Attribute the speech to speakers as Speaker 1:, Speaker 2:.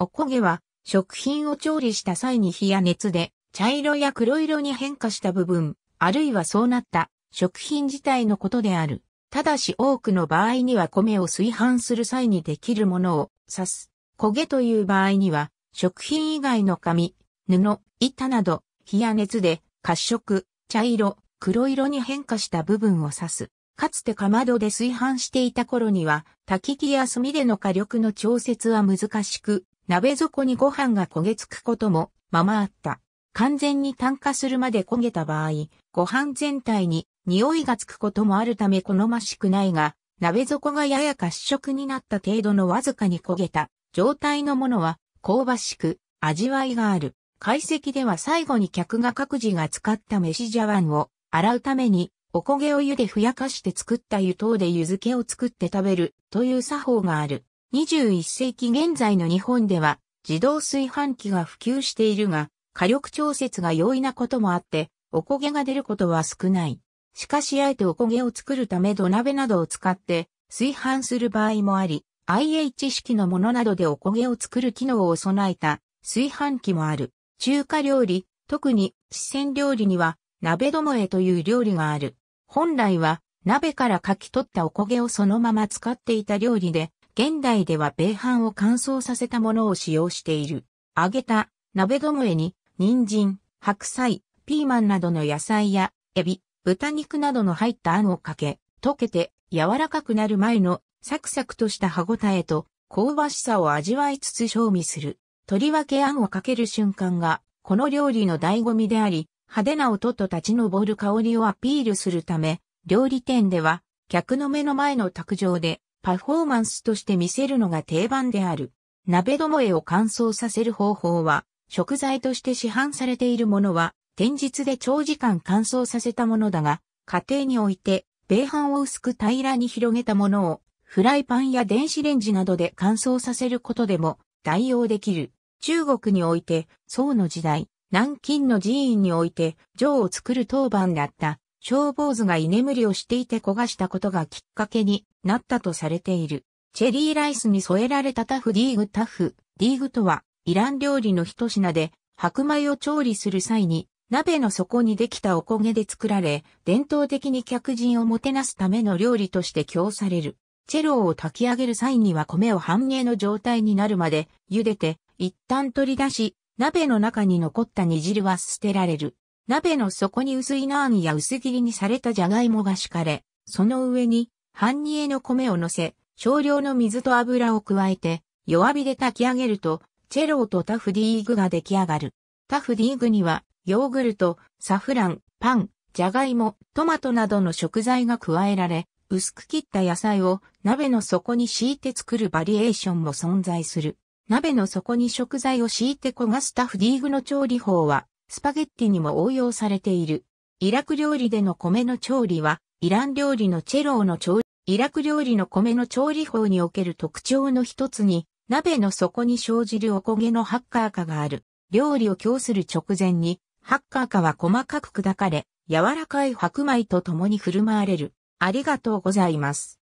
Speaker 1: おこげは、食品を調理した際に火や熱で、茶色や黒色に変化した部分、あるいはそうなった食品自体のことである。ただし多くの場合には米を炊飯する際にできるものを指す。焦げという場合には、食品以外の紙、布、板など、火や熱で、褐色、茶色、黒色に変化した部分を指す。かつてかまどで炊飯していた頃には、焚き木や炭での火力の調節は難しく、鍋底にご飯が焦げつくことも、ままあった。完全に炭化するまで焦げた場合、ご飯全体に匂いがつくこともあるため好ましくないが、鍋底がやや褐色になった程度のわずかに焦げた状態のものは香ばしく味わいがある。解析では最後に客が各自が使った飯茶碗を洗うためにお焦げを湯でふやかして作った湯等で湯漬けを作って食べるという作法がある。21世紀現在の日本では自動炊飯器が普及しているが、火力調節が容易なこともあって、おこげが出ることは少ない。しかしあえておこげを作るため土鍋などを使って炊飯する場合もあり、IH 式のものなどでおこげを作る機能を備えた炊飯器もある。中華料理、特に四川料理には鍋どもえという料理がある。本来は鍋からかき取ったおこげをそのまま使っていた料理で、現代では米飯を乾燥させたものを使用している。揚げた鍋どもえに、人参、白菜、ピーマンなどの野菜や、エビ、豚肉などの入った餡をかけ、溶けて柔らかくなる前のサクサクとした歯ごたえと香ばしさを味わいつつ賞味する。とりわけ餡をかける瞬間が、この料理の醍醐味であり、派手な音と立ち上る香りをアピールするため、料理店では、客の目の前の卓上で、パフォーマンスとして見せるのが定番である。鍋どもえを乾燥させる方法は、食材として市販されているものは、天日で長時間乾燥させたものだが、家庭において、米飯を薄く平らに広げたものを、フライパンや電子レンジなどで乾燥させることでも代用できる。中国において、宋の時代、南京の寺院において、城を作る当番だった、消防図が居眠りをしていて焦がしたことがきっかけに、なったとされている。チェリーライスに添えられたタフディーグタフ。ディーグとは、イラン料理の一品で、白米を調理する際に、鍋の底にできたお焦げで作られ、伝統的に客人をもてなすための料理として供される。チェロを炊き上げる際には米を半硬の状態になるまで茹でて、一旦取り出し、鍋の中に残った煮汁は捨てられる。鍋の底に薄いナーンや薄切りにされたジャガイモが敷かれ、その上に半煮えの米を乗せ、少量の水と油を加えて、弱火で炊き上げると、チェローとタフディーグが出来上がる。タフディーグには、ヨーグルト、サフラン、パン、ジャガイモ、トマトなどの食材が加えられ、薄く切った野菜を鍋の底に敷いて作るバリエーションも存在する。鍋の底に食材を敷いて焦がすタフディーグの調理法は、スパゲッティにも応用されている。イラク料理での米の調理は、イラン料理のチェローの調理イラク料理の米の調理法における特徴の一つに、鍋の底に生じるおこげのハッカー化がある。料理を供する直前に、ハッカー化は細かく砕かれ、柔らかい白米と共に振る舞われる。ありがとうございます。